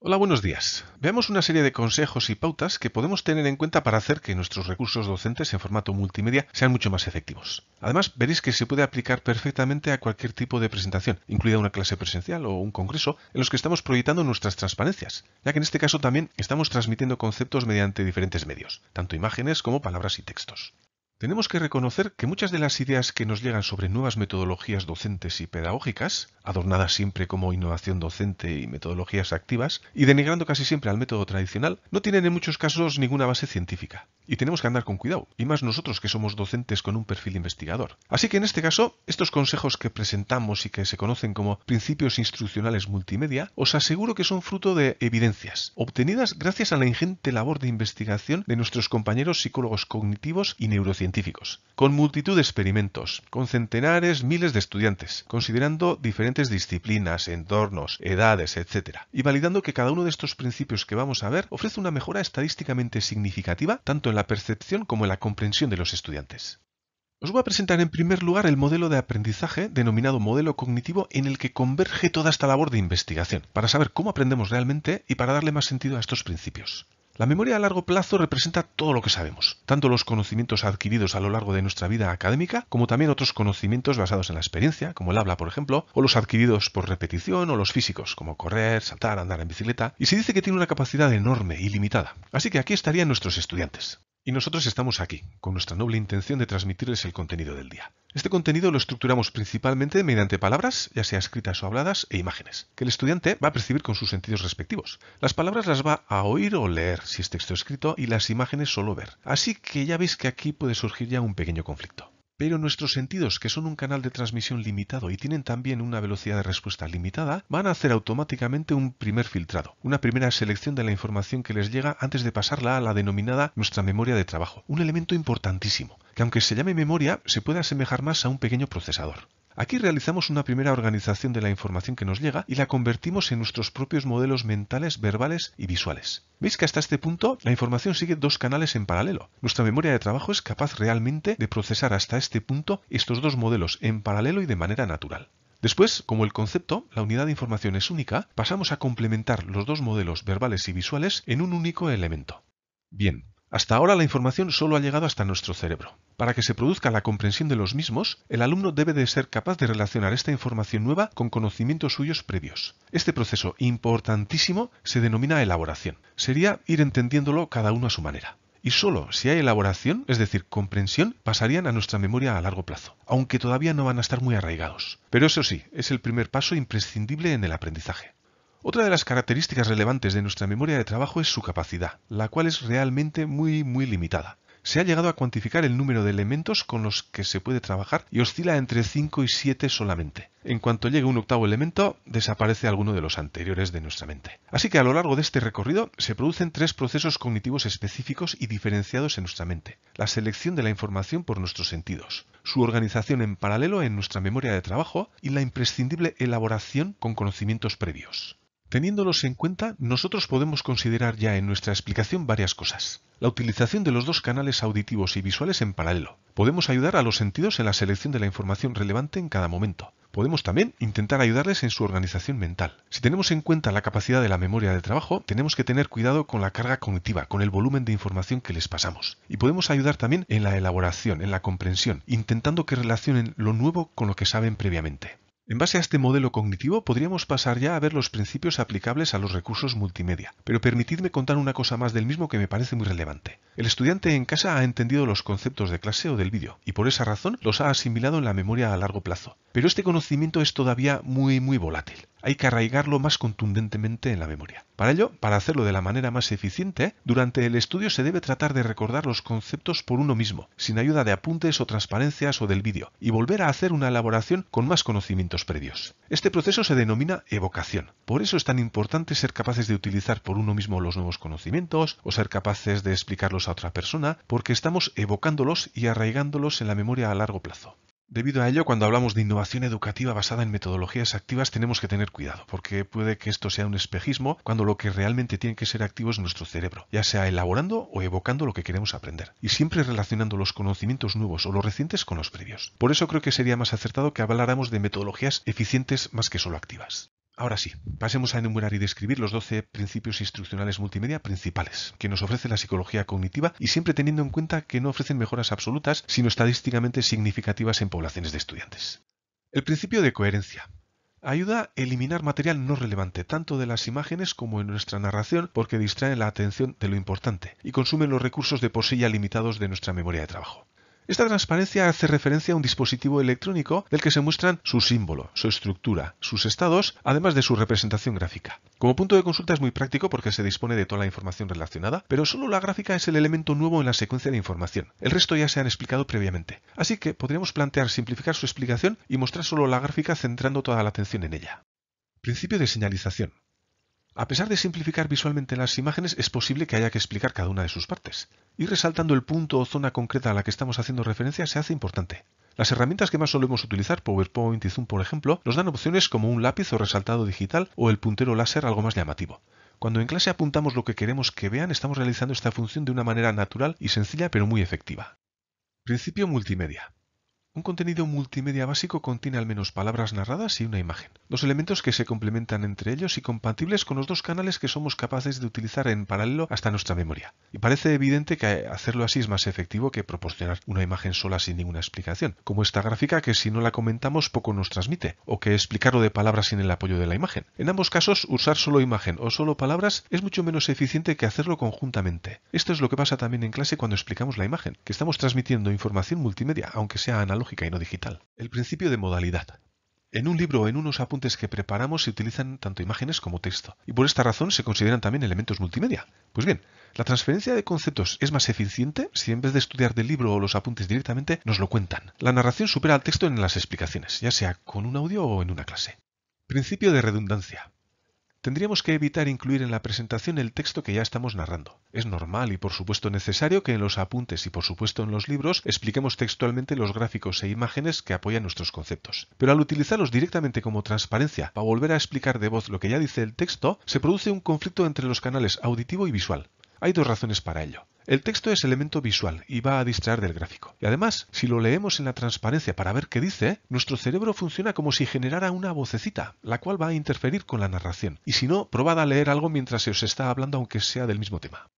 Hola, buenos días. Veamos una serie de consejos y pautas que podemos tener en cuenta para hacer que nuestros recursos docentes en formato multimedia sean mucho más efectivos. Además, veréis que se puede aplicar perfectamente a cualquier tipo de presentación, incluida una clase presencial o un congreso, en los que estamos proyectando nuestras transparencias, ya que en este caso también estamos transmitiendo conceptos mediante diferentes medios, tanto imágenes como palabras y textos. Tenemos que reconocer que muchas de las ideas que nos llegan sobre nuevas metodologías docentes y pedagógicas, adornadas siempre como innovación docente y metodologías activas, y denigrando casi siempre al método tradicional, no tienen en muchos casos ninguna base científica. Y tenemos que andar con cuidado, y más nosotros que somos docentes con un perfil investigador. Así que en este caso, estos consejos que presentamos y que se conocen como principios instruccionales multimedia, os aseguro que son fruto de evidencias, obtenidas gracias a la ingente labor de investigación de nuestros compañeros psicólogos cognitivos y neurocientíficos científicos, con multitud de experimentos, con centenares, miles de estudiantes, considerando diferentes disciplinas, entornos, edades, etc. Y validando que cada uno de estos principios que vamos a ver ofrece una mejora estadísticamente significativa tanto en la percepción como en la comprensión de los estudiantes. Os voy a presentar en primer lugar el modelo de aprendizaje denominado modelo cognitivo en el que converge toda esta labor de investigación, para saber cómo aprendemos realmente y para darle más sentido a estos principios. La memoria a largo plazo representa todo lo que sabemos, tanto los conocimientos adquiridos a lo largo de nuestra vida académica, como también otros conocimientos basados en la experiencia, como el habla, por ejemplo, o los adquiridos por repetición o los físicos, como correr, saltar, andar en bicicleta, y se dice que tiene una capacidad enorme, y limitada. Así que aquí estarían nuestros estudiantes. Y nosotros estamos aquí, con nuestra noble intención de transmitirles el contenido del día. Este contenido lo estructuramos principalmente mediante palabras, ya sea escritas o habladas, e imágenes, que el estudiante va a percibir con sus sentidos respectivos. Las palabras las va a oír o leer si es texto escrito y las imágenes solo ver. Así que ya veis que aquí puede surgir ya un pequeño conflicto. Pero nuestros sentidos, que son un canal de transmisión limitado y tienen también una velocidad de respuesta limitada, van a hacer automáticamente un primer filtrado, una primera selección de la información que les llega antes de pasarla a la denominada nuestra memoria de trabajo, un elemento importantísimo, que aunque se llame memoria, se puede asemejar más a un pequeño procesador. Aquí realizamos una primera organización de la información que nos llega y la convertimos en nuestros propios modelos mentales, verbales y visuales. Veis que hasta este punto la información sigue dos canales en paralelo. Nuestra memoria de trabajo es capaz realmente de procesar hasta este punto estos dos modelos en paralelo y de manera natural. Después, como el concepto, la unidad de información es única, pasamos a complementar los dos modelos verbales y visuales en un único elemento. Bien, hasta ahora la información solo ha llegado hasta nuestro cerebro. Para que se produzca la comprensión de los mismos, el alumno debe de ser capaz de relacionar esta información nueva con conocimientos suyos previos. Este proceso importantísimo se denomina elaboración. Sería ir entendiéndolo cada uno a su manera. Y solo si hay elaboración, es decir, comprensión, pasarían a nuestra memoria a largo plazo, aunque todavía no van a estar muy arraigados. Pero eso sí, es el primer paso imprescindible en el aprendizaje. Otra de las características relevantes de nuestra memoria de trabajo es su capacidad, la cual es realmente muy muy limitada. Se ha llegado a cuantificar el número de elementos con los que se puede trabajar y oscila entre 5 y 7 solamente. En cuanto llegue un octavo elemento, desaparece alguno de los anteriores de nuestra mente. Así que a lo largo de este recorrido se producen tres procesos cognitivos específicos y diferenciados en nuestra mente. La selección de la información por nuestros sentidos, su organización en paralelo en nuestra memoria de trabajo y la imprescindible elaboración con conocimientos previos. Teniéndolos en cuenta, nosotros podemos considerar ya en nuestra explicación varias cosas. La utilización de los dos canales auditivos y visuales en paralelo. Podemos ayudar a los sentidos en la selección de la información relevante en cada momento. Podemos también intentar ayudarles en su organización mental. Si tenemos en cuenta la capacidad de la memoria de trabajo, tenemos que tener cuidado con la carga cognitiva, con el volumen de información que les pasamos. Y podemos ayudar también en la elaboración, en la comprensión, intentando que relacionen lo nuevo con lo que saben previamente. En base a este modelo cognitivo podríamos pasar ya a ver los principios aplicables a los recursos multimedia, pero permitidme contar una cosa más del mismo que me parece muy relevante. El estudiante en casa ha entendido los conceptos de clase o del vídeo, y por esa razón los ha asimilado en la memoria a largo plazo. Pero este conocimiento es todavía muy muy volátil hay que arraigarlo más contundentemente en la memoria. Para ello, para hacerlo de la manera más eficiente, durante el estudio se debe tratar de recordar los conceptos por uno mismo, sin ayuda de apuntes o transparencias o del vídeo, y volver a hacer una elaboración con más conocimientos previos. Este proceso se denomina evocación. Por eso es tan importante ser capaces de utilizar por uno mismo los nuevos conocimientos o ser capaces de explicarlos a otra persona, porque estamos evocándolos y arraigándolos en la memoria a largo plazo. Debido a ello, cuando hablamos de innovación educativa basada en metodologías activas, tenemos que tener cuidado, porque puede que esto sea un espejismo cuando lo que realmente tiene que ser activo es nuestro cerebro, ya sea elaborando o evocando lo que queremos aprender, y siempre relacionando los conocimientos nuevos o los recientes con los previos. Por eso creo que sería más acertado que habláramos de metodologías eficientes más que solo activas. Ahora sí, pasemos a enumerar y describir los 12 principios instruccionales multimedia principales que nos ofrece la psicología cognitiva y siempre teniendo en cuenta que no ofrecen mejoras absolutas, sino estadísticamente significativas en poblaciones de estudiantes. El principio de coherencia. Ayuda a eliminar material no relevante, tanto de las imágenes como en nuestra narración, porque distrae la atención de lo importante y consumen los recursos de por sí ya limitados de nuestra memoria de trabajo. Esta transparencia hace referencia a un dispositivo electrónico del que se muestran su símbolo, su estructura, sus estados, además de su representación gráfica. Como punto de consulta es muy práctico porque se dispone de toda la información relacionada, pero solo la gráfica es el elemento nuevo en la secuencia de información. El resto ya se han explicado previamente. Así que podríamos plantear simplificar su explicación y mostrar solo la gráfica centrando toda la atención en ella. Principio de señalización. A pesar de simplificar visualmente las imágenes, es posible que haya que explicar cada una de sus partes. Y resaltando el punto o zona concreta a la que estamos haciendo referencia se hace importante. Las herramientas que más solemos utilizar, PowerPoint y Zoom por ejemplo, nos dan opciones como un lápiz o resaltado digital o el puntero láser algo más llamativo. Cuando en clase apuntamos lo que queremos que vean, estamos realizando esta función de una manera natural y sencilla pero muy efectiva. Principio multimedia. Un contenido multimedia básico contiene al menos palabras narradas y una imagen, dos elementos que se complementan entre ellos y compatibles con los dos canales que somos capaces de utilizar en paralelo hasta nuestra memoria. Y parece evidente que hacerlo así es más efectivo que proporcionar una imagen sola sin ninguna explicación, como esta gráfica que si no la comentamos poco nos transmite, o que explicarlo de palabras sin el apoyo de la imagen. En ambos casos, usar solo imagen o solo palabras es mucho menos eficiente que hacerlo conjuntamente. Esto es lo que pasa también en clase cuando explicamos la imagen, que estamos transmitiendo información multimedia, aunque sea analógica y no digital. El principio de modalidad. En un libro o en unos apuntes que preparamos se utilizan tanto imágenes como texto, y por esta razón se consideran también elementos multimedia. Pues bien, la transferencia de conceptos es más eficiente si en vez de estudiar del libro o los apuntes directamente nos lo cuentan. La narración supera al texto en las explicaciones, ya sea con un audio o en una clase. Principio de redundancia tendríamos que evitar incluir en la presentación el texto que ya estamos narrando. Es normal y por supuesto necesario que en los apuntes y por supuesto en los libros expliquemos textualmente los gráficos e imágenes que apoyan nuestros conceptos. Pero al utilizarlos directamente como transparencia para volver a explicar de voz lo que ya dice el texto, se produce un conflicto entre los canales auditivo y visual. Hay dos razones para ello. El texto es elemento visual y va a distraer del gráfico. Y además, si lo leemos en la transparencia para ver qué dice, nuestro cerebro funciona como si generara una vocecita, la cual va a interferir con la narración. Y si no, probad a leer algo mientras se os está hablando aunque sea del mismo tema.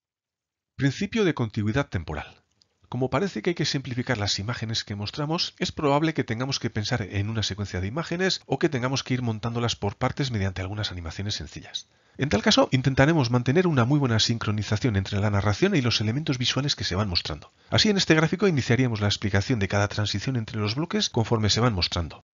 Principio de contigüidad temporal. Como parece que hay que simplificar las imágenes que mostramos, es probable que tengamos que pensar en una secuencia de imágenes o que tengamos que ir montándolas por partes mediante algunas animaciones sencillas. En tal caso, intentaremos mantener una muy buena sincronización entre la narración y los elementos visuales que se van mostrando. Así, en este gráfico iniciaríamos la explicación de cada transición entre los bloques conforme se van mostrando.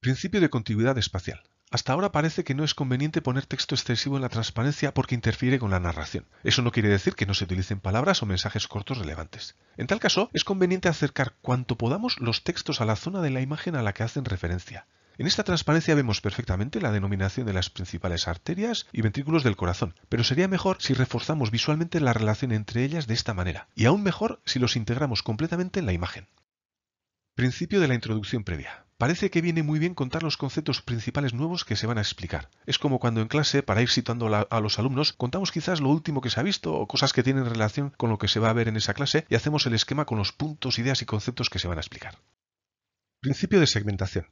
Principio de continuidad espacial. Hasta ahora parece que no es conveniente poner texto excesivo en la transparencia porque interfiere con la narración. Eso no quiere decir que no se utilicen palabras o mensajes cortos relevantes. En tal caso, es conveniente acercar cuanto podamos los textos a la zona de la imagen a la que hacen referencia. En esta transparencia vemos perfectamente la denominación de las principales arterias y ventrículos del corazón, pero sería mejor si reforzamos visualmente la relación entre ellas de esta manera, y aún mejor si los integramos completamente en la imagen. Principio de la introducción previa. Parece que viene muy bien contar los conceptos principales nuevos que se van a explicar. Es como cuando en clase, para ir situando a los alumnos, contamos quizás lo último que se ha visto o cosas que tienen relación con lo que se va a ver en esa clase y hacemos el esquema con los puntos, ideas y conceptos que se van a explicar. Principio de segmentación.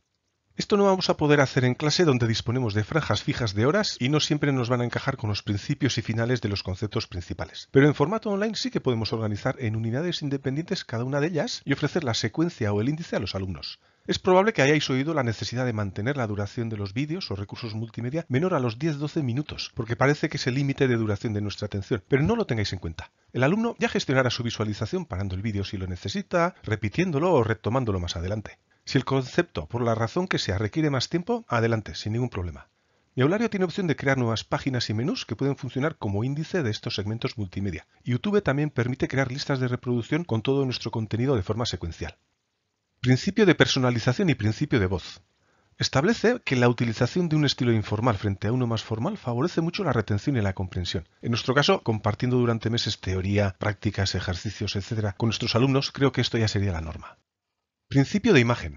Esto no vamos a poder hacer en clase donde disponemos de franjas fijas de horas y no siempre nos van a encajar con los principios y finales de los conceptos principales. Pero en formato online sí que podemos organizar en unidades independientes cada una de ellas y ofrecer la secuencia o el índice a los alumnos. Es probable que hayáis oído la necesidad de mantener la duración de los vídeos o recursos multimedia menor a los 10-12 minutos, porque parece que es el límite de duración de nuestra atención, pero no lo tengáis en cuenta. El alumno ya gestionará su visualización parando el vídeo si lo necesita, repitiéndolo o retomándolo más adelante. Si el concepto, por la razón que sea, requiere más tiempo, adelante, sin ningún problema. Mi Aulario tiene opción de crear nuevas páginas y menús que pueden funcionar como índice de estos segmentos multimedia. YouTube también permite crear listas de reproducción con todo nuestro contenido de forma secuencial. Principio de personalización y principio de voz. Establece que la utilización de un estilo informal frente a uno más formal favorece mucho la retención y la comprensión. En nuestro caso, compartiendo durante meses teoría, prácticas, ejercicios, etc., con nuestros alumnos, creo que esto ya sería la norma. Principio de imagen.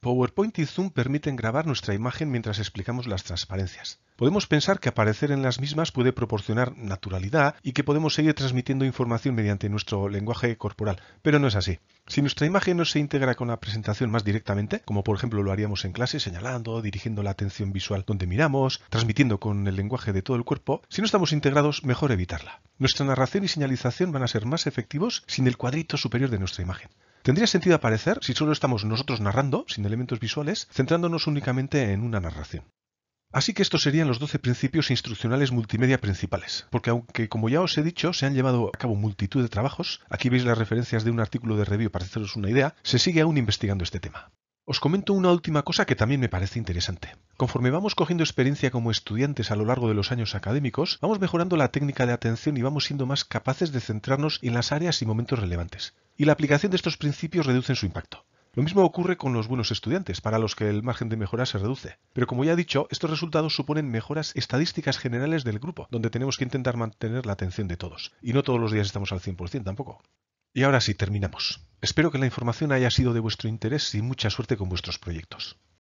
PowerPoint y Zoom permiten grabar nuestra imagen mientras explicamos las transparencias. Podemos pensar que aparecer en las mismas puede proporcionar naturalidad y que podemos seguir transmitiendo información mediante nuestro lenguaje corporal, pero no es así. Si nuestra imagen no se integra con la presentación más directamente, como por ejemplo lo haríamos en clase señalando, dirigiendo la atención visual donde miramos, transmitiendo con el lenguaje de todo el cuerpo, si no estamos integrados, mejor evitarla. Nuestra narración y señalización van a ser más efectivos sin el cuadrito superior de nuestra imagen. Tendría sentido aparecer si solo estamos nosotros narrando, sin elementos visuales, centrándonos únicamente en una narración. Así que estos serían los 12 principios instruccionales multimedia principales, porque aunque como ya os he dicho se han llevado a cabo multitud de trabajos, aquí veis las referencias de un artículo de review para haceros una idea, se sigue aún investigando este tema. Os comento una última cosa que también me parece interesante. Conforme vamos cogiendo experiencia como estudiantes a lo largo de los años académicos, vamos mejorando la técnica de atención y vamos siendo más capaces de centrarnos en las áreas y momentos relevantes y la aplicación de estos principios reduce su impacto. Lo mismo ocurre con los buenos estudiantes, para los que el margen de mejora se reduce. Pero como ya he dicho, estos resultados suponen mejoras estadísticas generales del grupo, donde tenemos que intentar mantener la atención de todos. Y no todos los días estamos al 100% tampoco. Y ahora sí, terminamos. Espero que la información haya sido de vuestro interés y mucha suerte con vuestros proyectos.